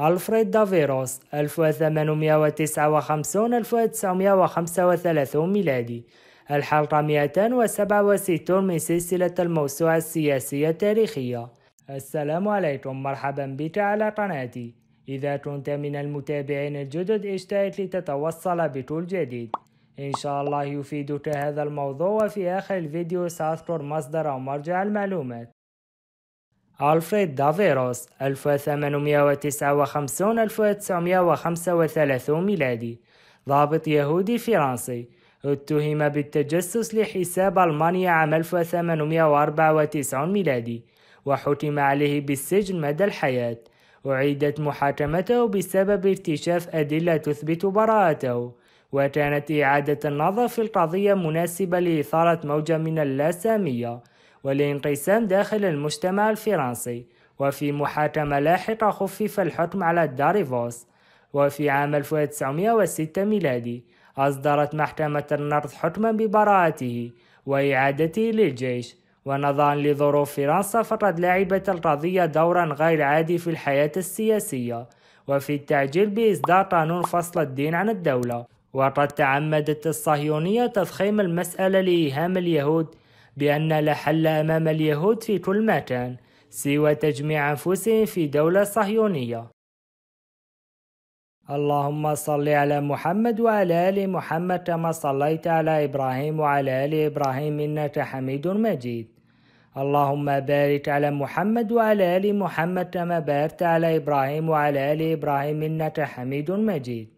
ألفريد دافيروس 1859 1935 ميلادي الحلقة 267 من سلسلة الموسوعة السياسية التاريخية السلام عليكم مرحبا بك على قناتي إذا كنت من المتابعين الجدد اشترك لتتوصل بكل جديد إن شاء الله يفيدك هذا الموضوع وفي آخر الفيديو سأذكر مصدر أو مرجع المعلومات ألفريد دافيروس 1859-1935 ميلادي ضابط يهودي فرنسي اتهم بالتجسس لحساب ألمانيا عام 1894 ميلادي وحكم عليه بالسجن مدى الحياة أعيدت محاكمته بسبب اكتشاف أدلة تثبت براءته وكانت إعادة النظر في القضية مناسبة لإثارة موجة من اللاسامية والانقسام داخل المجتمع الفرنسي وفي محاكمة لاحقة خفف الحكم على داريفوس وفي عام 1906 ميلادي أصدرت محكمة النرد حكما ببراءته وإعادته للجيش ونظرا لظروف فرنسا فقد لعبت القضية دورا غير عادي في الحياة السياسية وفي التعجيل بإصدار قانون فصل الدين عن الدولة وقد تعمدت الصهيونية تضخيم المسألة لإيهام اليهود بأن لا حل أمام اليهود في كل مكان سوى تجميع أنفسهم في دولة صهيونية اللهم صل على محمد وعلى آل محمد كما صليت على إبراهيم وعلى آل إبراهيم إنك حميد مجيد اللهم بارك على محمد وعلى آل محمد كما باركت على إبراهيم وعلى آل إبراهيم إنك حميد مجيد